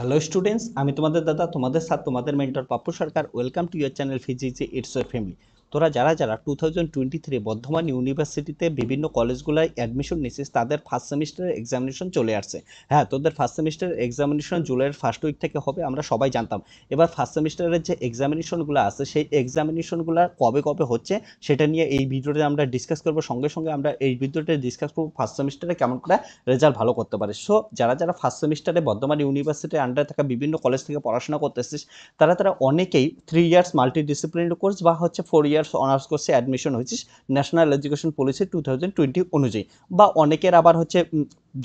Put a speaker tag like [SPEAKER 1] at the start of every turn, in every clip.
[SPEAKER 1] hello students আমি তোমাদের দাদা তোমাদের সাথে তোমাদের mentor Pappu Sarkar welcome to your channel ফিজিজি ইটস ফ্যামিলি তোরা যারা যারা two thousand twenty three Bardhaman ইউনিভার্সিটিতে বিভিন্ন কলেজগুলোয় অ্যাডমিশন নিয়েছিস তাদের ফার্স্ট সেমিস্টারের এক্সামিনেশন চলে আসছে হ্যাঁ তোদের ফার্স্ট সেমিস্টারের এক্সামিনেশন জুলাইয়ের ফার্স্ট উইক থেকে হবে আমরা সবাই জানতাম এবার ফার্স্ট সেমিস্টারের যে এক্সামিনেশনগুলো আছে সেই এক্সামিনেশনগুলো কবে কবে হচ্ছে সেটা নিয়ে এই ভিডিওটা আমরা ডিসকাস করবো সঙ্গে সঙ্গে আমরা এই ভিডিওটা ডিসকাস করবো ফার্স্ট সেমিস্টারে কেমন করে রেজাল্ট ভালো করতে পারে সো যারা যারা ফার্স্ট সেমিস্টারে বর্ধমান ইউনিভার্সিটির আন্ডারে থাকা বিভিন্ন কলেজ থেকে পড়াশোনা করতেছিস তারা তারা অনেকেই three years multi disciplinary course বা হচ্ছে ফোর ইয়ার ইয়ার্স অনার্স কোর্সে অ্যাডমিশন হয়েছিস national education policy two thousand twenty অনুযায়ী বা অনেকের আবার হচ্ছে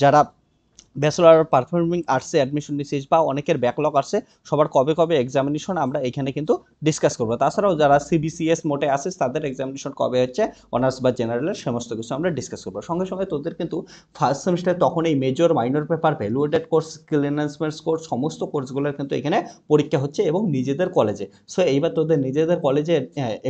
[SPEAKER 1] যারা ব্যাচেলার পারফর্মিং আর্টসে অ্যাডমিশন নিচ্ছিস বা অনেকের ব্যাকলগ আসছে সবার কবে কবে এক্সামিনেশন আমরা এখানে কিন্তু ডিসকাস করবো তাছাড়াও যারা সিবিসিএস মোটে আসে তাদের এক্সামিনেশন কবে হচ্ছে অনার্স বা জেনারেলের সমস্ত কিছু আমরা ডিসকাস করবো সঙ্গে সঙ্গে তোদের কিন্তু ফার্স্ট সেমিস্টার তখন এই major minor paper value added course skill enhancement course সমস্ত কোর্সগুলোর কিন্তু এখানে পরীক্ষা হচ্ছে এবং নিজেদের কলেজে সো এইবার তোদের নিজেদের কলেজে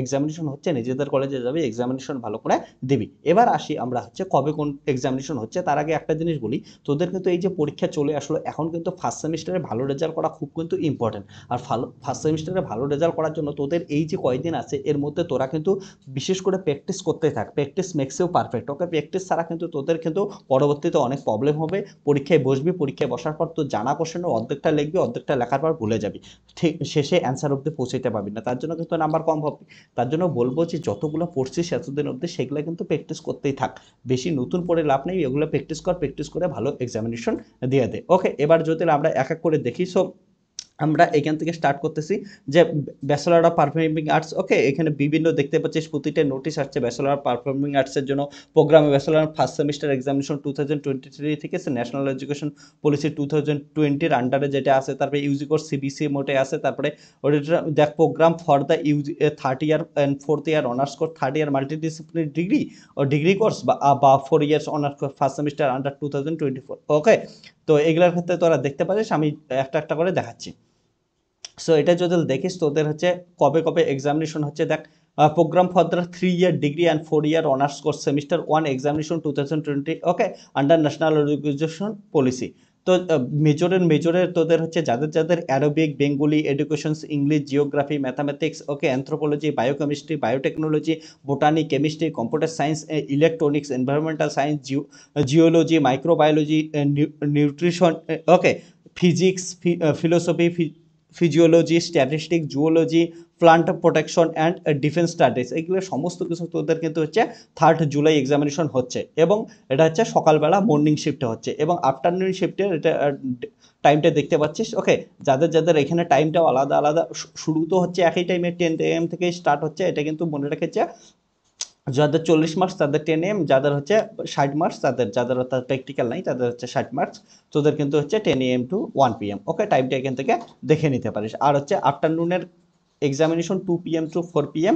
[SPEAKER 1] এক্সামিনেশন হচ্ছে নিজেদের কলেজে যাবি এক্সামিনেশন ভালো করে দিবি এবার আসি আমরা হচ্ছে কবে কোন এক্সামিনেশন হচ্ছে তার আগে একটা জিনিস বলি তোদের কিন্তু এই যে পরীক্ষা চলে আসলো এখন কিন্তু ফার্স্ট সেমিস্টারে ভালো রেজাল্ট করা খুব কিন্তু ইম্পর্টেন্ট আর ফার্স্ট সেমিস্টারে ভালো রেজাল্ট করার জন্য তোদের এই যে কয়েকদিন আছে এর মধ্যে তোরা কিন্তু বিশেষ করে প্র্যাকটিস করতে থাক প্র্যাকটিস মেক্সেও পারফেক্ট ওকে প্র্যাকটিস ছাড়া কিন্তু তোদের কিন্তু পরবর্তীতে অনেক প্রবলেম হবে পরীক্ষায় বসবি পরীক্ষায় বসার পর তো জানা কোশ্চেনও অর্ধেকটা লিখবি অর্ধেকটা লেখার পর ভুলে যাবি ঠিক শেষে অ্যান্সার অব্দি পৌঁছাইতে পারবি না তার জন্য কিন্তু নাম্বার কম হবে তার জন্য বলবো যে যতগুলো পড়ছিস এতদিন অবধি সেগুলো কিন্তু প্র্যাকটিস করতেই থাক বেশি নতুন পড়ে লাভ নেই এগুলো প্র্যাকটিস কর প্র্যাকটিস করে ভালো এক্সামিনেশন ডিসক্রিপশন দিয়ে দেয় ওকে এবার যদি আমরা এক এক করে দেখি সো আমরা এখান থেকে স্টার্ট করতেছি যে bachelor of performing arts okay এখানে বিভিন্ন দেখতে পাচ্ছিস প্রতিটা নোটিশ আসছে ব্যাচেলার অফ পারফর্মিং আর্টসের জন্য প্রোগ্রামে bachelor first semester examination two thousand twenty three থেকে national education policy two thousand টোয়েন্টির আন্ডারে যেটা আছে তারপরে ইউজি কোর্স সিবিসি মোটে আছে তারপরে দেখ programme for the UG third year and fourth year honours course third year disciplinary degree ও ডিগ্রি কোর্স বা বা four years honours course first semester under two thousand twenty four okay তো এগুলোর ক্ষেত্রে তোরা দেখতে পারিস আমি একটা একটা করে দেখাচ্ছি সো এটা যদি দেখিস তোদের হচ্ছে কবে কবে এক্সামিনেশন হচ্ছে দেখ programme for the three year degree and four year honours course semester one examination two thousand twenty okay under national education policy তো মেজরের মেজরের তোদের হচ্ছে যাদের যাদের Arabic Bengali educations English geography mathematics okay anthropology biochemistry biotechnology botany chemistry computer science electronics environmental science geo geology microbiology nutrition okay physics philosophy physiology statistic zoology plant protection and defence studies এগুলো সমস্ত কিছু তোদের কিন্তু হচ্ছে third July examination হচ্ছে এবং এটা হচ্ছে সকালবেলা মর্নিং শিফটে হচ্ছে এবং আফটারনুন শিফটের এটা টাইমটা দেখতে পাচ্ছিস ওকে যাদের যাদের এখানে টাইমটাও আলাদা আলাদা শুরু তো হচ্ছে একই টাইমে টেন এম থেকে স্টার্ট হচ্ছে এটা কিন্তু মনে রেখেছে যাদের চল্লিশ মার্কস তাদের টেন এম যাদের হচ্ছে ষাট মার্কস তাদের যাদের প্র্যাকটিক্যাল নাই তাদের হচ্ছে ষাট মার্কস তোদের কিন্তু হচ্ছে ten AM to one P M okay টাইমটা এখান থেকে দেখে নিতে পারিস আর হচ্ছে আফটারনুনের examination two PM to four PM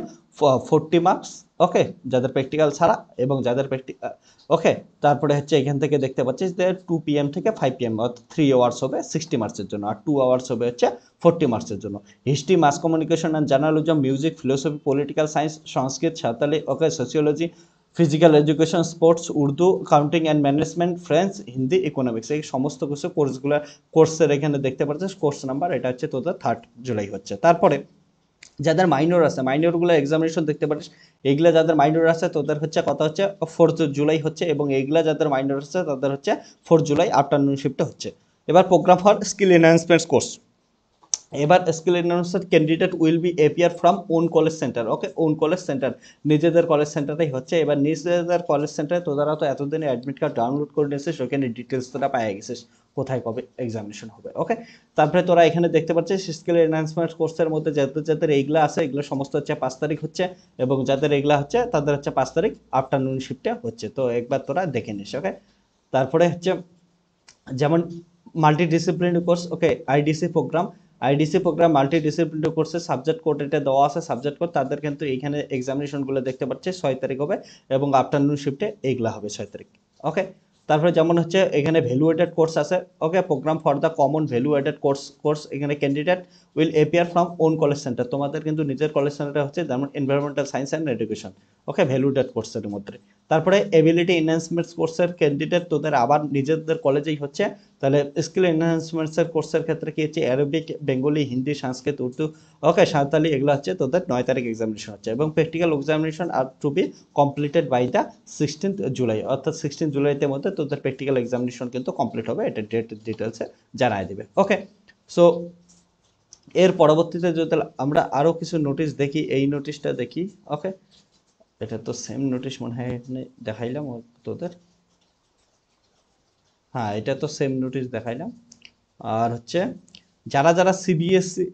[SPEAKER 1] forty marks okay যাদের প্র্যাকটিক্যাল ছাড়া এবং যাদের প্র্যাকটিক্যাল ওকে তারপরে হচ্ছে এখান থেকে দেখতে পাচ্ছি যে টু পিএম থেকে ফাইভ পিএম থ্রি আওয়ার্স হবে সিক্সটি মার্কসের জন্য আর টু আওয়ার্স হবে হচ্ছে ফোরটি মার্কসের জন্য history mass communication and journalism music philosophy political science Sanskrit Santali okay sociology physical education sports Urdu accounting and management French Hindi economics এই সমস্ত কিছু কোর্সগুলো কোর্সের এখানে দেখতে পাচ্ছিস কোর্স নাম্বার এটা হচ্ছে তোদের থার্ড জুলাই হচ্ছে তারপরে যাদের মাইনর আছে মাইনরগুলো এক্সামিনেশন দেখতে পারিস এইগুলা যাদের মাইনর আছে তাদের হচ্ছে কথা হচ্ছে ফোর্থ জুলাই হচ্ছে এবং এইগুলা যাদের মাইনর আছে তাদের হচ্ছে ফোর্থ জুলাই আফটারনুন শিফটে হচ্ছে এবার programme for skill enhancements course এবার স্কিলের candidate will be appear from own college centre okay own college centre নিজেদের কলেজ সেন্টারটাই হচ্ছে এবার নিজেদের কলেজ সেন্টারে তোরা তো এতদিনে অ্যাডমিট কার্ড ডাউনলোড করে নিয়েছিস ওখানে ডিটেলস তোরা পাই গেছিস কোথায় কবে এক্সামিনেশন হবে ওকে তারপরে তোরা এখানে দেখতে পাচ্ছিস স্কিল এনহান্সমেন্ট কোর্সের মধ্যে যাদের যাদের এইগুলো আছে এগুলো সমস্ত হচ্ছে পাঁচ তারিখ হচ্ছে এবং যাদের এগুলো হচ্ছে তাদের হচ্ছে পাঁচ তারিখ আফটারনুন শিফটে হচ্ছে তো একবার তোরা দেখে নিস ওকে তারপরে হচ্ছে যেমন multidisciplinary course okay IDC programme IDC programme multidisciplinary কোর্সে সাবজেক্ট কোড এটা দেওয়া আছে সাবজেক্ট কোড তাদের কিন্তু এইখানে এক্সামিনেশনগুলো দেখতে পাচ্ছে ছয় তারিখ হবে এবং আফটারনুন শিফটে এইগুলো হবে ছয় তারিখ ওকে তারপরে যেমন হচ্ছে এখানে ভ্যালুয়েটেড কোর্স আছে okay programme for the common value added course course এখানে candidate will appear from own college centre তোমাদের কিন্তু নিজের কলেজ সেন্টার হচ্ছে যেমন environmental science and education okay added কোর্সের মধ্যে তারপরে এবিলিটি এনহ্যান্সমেন্ট কোর্সের ক্যান্ডিডেট তোদের আবার নিজেদের কলেজেই হচ্ছে তাহলে স্কিল এনহান্সমেন্টসের কোর্সের ক্ষেত্রে কী হচ্ছে অ্যারবিক বেঙ্গলি হিন্দি সংস্কৃত উর্দু ওকে সাঁওতালি এগুলো হচ্ছে তোদের নয় তারিখ এক্সামিনেশন হচ্ছে এবং প্র্যাকটিক্যাল এক্সামিনেশন আর to be completed by the sixteenth July অর্থাৎ সিক্সটিন জুলাইতে মধ্যে তোদের প্র্যাকটিক্যাল এক্সামিনেশন কিন্তু কমপ্লিট হবে এটা ডেট ডিটেলসে জানাই দেবে ওকে সো এর পরবর্তীতে যদি আমরা আরও কিছু নোটিশ দেখি এই নোটিশটা দেখি ওকে এটা তো সেম নোটিশ মনে হয় দেখাইলাম তোদের হ্যাঁ এটা তো সেম নোটিশ দেখাইলাম আর হচ্ছে যারা যারা সিবিএসসি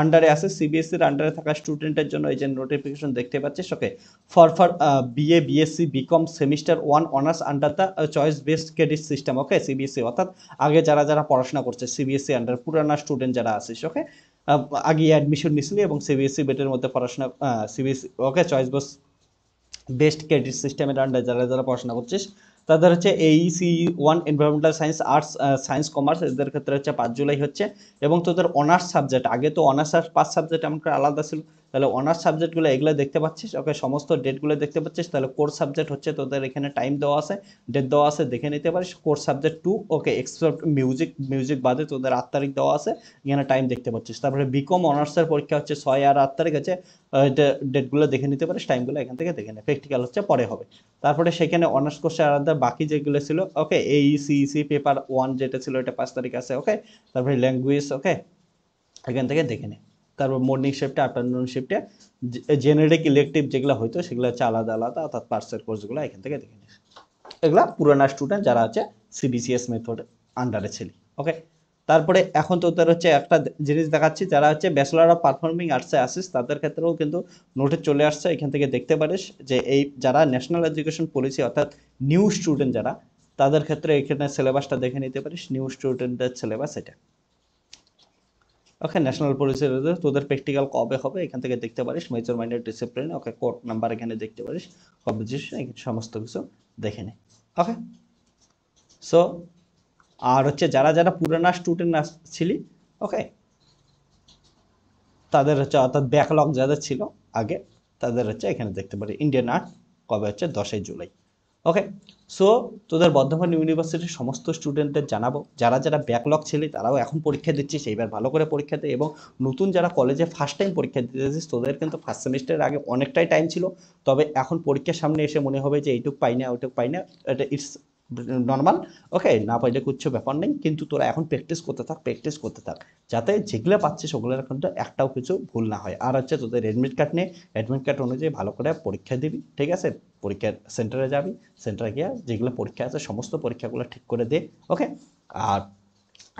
[SPEAKER 1] আন্ডারে আছে সিবিএসসির আন্ডারে থাকা স্টুডেন্টের জন্য এই যে নোটিফিকেশন দেখতে পাচ্ছিস okay for for BA BSc BCom semester one honours under the choice based credit system okay CBSC অর্থাৎ আগে যারা যারা পড়াশোনা করছে সিবিএসসি আন্ডার e পুরানা স্টুডেন্ট যারা আছে ওকে আগে অ্যাডমিশন নিছিলি এবং সিবিএসসি e বেটের মধ্যে পড়াশোনা CBSC okay choice base best credit সিস্টেমের আন্ডারে যারা যারা পড়াশোনা করছিস তাদের হচ্ছে AEC one environmental science arts science commerce এদের ক্ষেত্রে হচ্ছে পাঁচ জুলাই হচ্ছে এবং তোদের অনার্স সাবজেক্ট আগে তো অনার্স আর পাঁচ সাবজেক্ট আমাদের আলাদা ছিল তাহলে অনার্স সাবজেক্টগুলো এগুলো দেখতে পাচ্ছিস ওকে সমস্ত ডেটগুলো দেখতে পাচ্ছিস তাহলে কোর্স সাবজেক্ট হচ্ছে তোদের এখানে টাইম দেওয়া আছে ডেট দেওয়া আছে দেখে নিতে পারিস course subject two okay except music music বাদে তোদের আট তারিখ দেওয়া আছে এখানে টাইম দেখতে পাচ্ছিস তারপরে বিকম অনার্সের পরীক্ষা হচ্ছে ছয় আর আট তারিখ আছে ডেটগুলো দেখে নিতে পারিস টাইমগুলো এখান থেকে দেখে নে প্র্যাকটিক্যাল হচ্ছে পরে হবে তারপরে সেখানে অনার্স কোর্সের আলাদা বাকি যেগুলো ছিল ওকে এইসিইসি পেপার ওয়ান যেটা ছিল এটা পাঁচ তারিখ আছে ওকে তারপরে ল্যাঙ্গুয়েজ ওকে এখান থেকে দেখে নেয় তারপর মর্নিং শিফটে আফটারনুন শিফটে জেনারেটিক ইলেকটিভ যেগুলো হইতো সেগুলো হচ্ছে আলাদা আলাদা অর্থাৎ পার্সের কোর্সগুলো এখান থেকে দেখে নিস এগুলো পুরানা স্টুডেন্ট যারা আছে সিবিসিএস মেথড আন্ডারে ছিল ওকে তারপরে এখন তো তার হচ্ছে একটা জিনিস দেখাচ্ছি যারা হচ্ছে ব্যাচেলার অফ পারফর্মিং আর্টসে আসিস তাদের ক্ষেত্রেও কিন্তু নোটে চলে আসছে এখান থেকে দেখতে পারিস যে এই যারা ন্যাশনাল এডুকেশন পলিসি অর্থাৎ নিউ স্টুডেন্ট যারা তাদের ক্ষেত্রে এখানে সিলেবাসটা দেখে নিতে পারিস নিউ স্টুডেন্টদের সিলেবাস এটা ওকে ন্যাশনাল পলিসি তোদের প্র্যাকটিক্যাল কবে হবে এখান থেকে দেখতে পারিস মেজর মাইন্ডের ডিসিপ্লিন ওকে কোর্ট নাম্বার এখানে দেখতে পারিস কম্পিটিশন সমস্ত কিছু দেখে নে ওকে সো আর হচ্ছে যারা যারা পুরানা স্টুডেন্ট ছিলি ওকে তাদের হচ্ছে অর্থাৎ ব্যাকলগ যাদের ছিল আগে তাদের হচ্ছে এখানে দেখতে পারি ইন্ডিয়ান আর্ট কবে হচ্ছে দশই জুলাই ওকে সো তোদের বর্ধমান ইউনিভার্সিটির সমস্ত স্টুডেন্টদের জানাবো যারা যারা ব্যাকলগ ছেলে তারাও এখন পরীক্ষা দিচ্ছিস এইবার ভালো করে পরীক্ষা দে এবং নতুন যারা কলেজে ফার্স্ট টাইম পরীক্ষা দিতেছিস তোদের কিন্তু ফার্স্ট সেমিস্টারের আগে অনেকটাই টাইম ছিল তবে এখন পরীক্ষার সামনে এসে মনে হবে যে এইটুক পাই না ওইটুক পাই না এটা ইটস নর্মাল ওকে না পাইলে কিচ্ছু ব্যাপার নেই কিন্তু তোরা এখন প্র্যাকটিস করতে থাক প্র্যাকটিস করতে থাক যাতে যেগুলো পাচ্ছিস ওগুলো কিন্তু একটাও কিছু ভুল না হয় আর হচ্ছে তোদের অ্যাডমিট কার্ড নিয়ে অ্যাডমিট কার্ড অনুযায়ী ভালো করে পরীক্ষা দিবি ঠিক আছে পরীক্ষার সেন্টারে যাবি সেন্টারে গিয়ে যেগুলো পরীক্ষা আছে সমস্ত পরীক্ষাগুলো ঠিক করে দে ওকে আর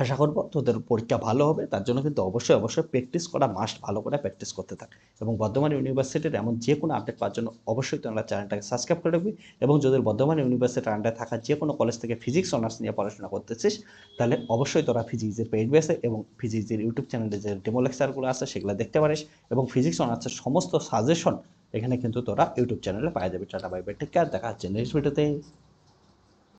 [SPEAKER 1] আশা করবো তোদের পরীক্ষা ভালো হবে তার জন্য কিন্তু অবশ্যই অবশ্যই প্র্যাকটিস করা মাস্ট ভালো করে প্র্যাকটিস করতে থাক এবং বর্ধমান ইউনিভার্সিটির এমন যে কোনো আপডেট পাওয়ার জন্য অবশ্যই তোমরা চ্যানেলটাকে সাবস্ক্রাইব করে রাখবি এবং যদি বর্ধমান ইউনিভার্সিটির আন্ডারে থাকা যে কোনো কলেজ থেকে ফিজিক্স অনার্স নিয়ে পড়াশোনা করতেছিস তাহলে অবশ্যই তোরা ফিজিক্সের পেইড বেসে এবং ফিজিক্সের ইউটিউব চ্যানেলে যে ডেমো লেকচারগুলো আছে সেগুলো দেখতে পারিস এবং ফিজিক্স অনার্সের সমস্ত সাজেশন এখানে কিন্তু তোরা ইউটিউব চ্যানেলে পাওয়া যাবে টাটা বাই ঠিক আছে দেখা হচ্ছে নেক্সট ভিডিওতে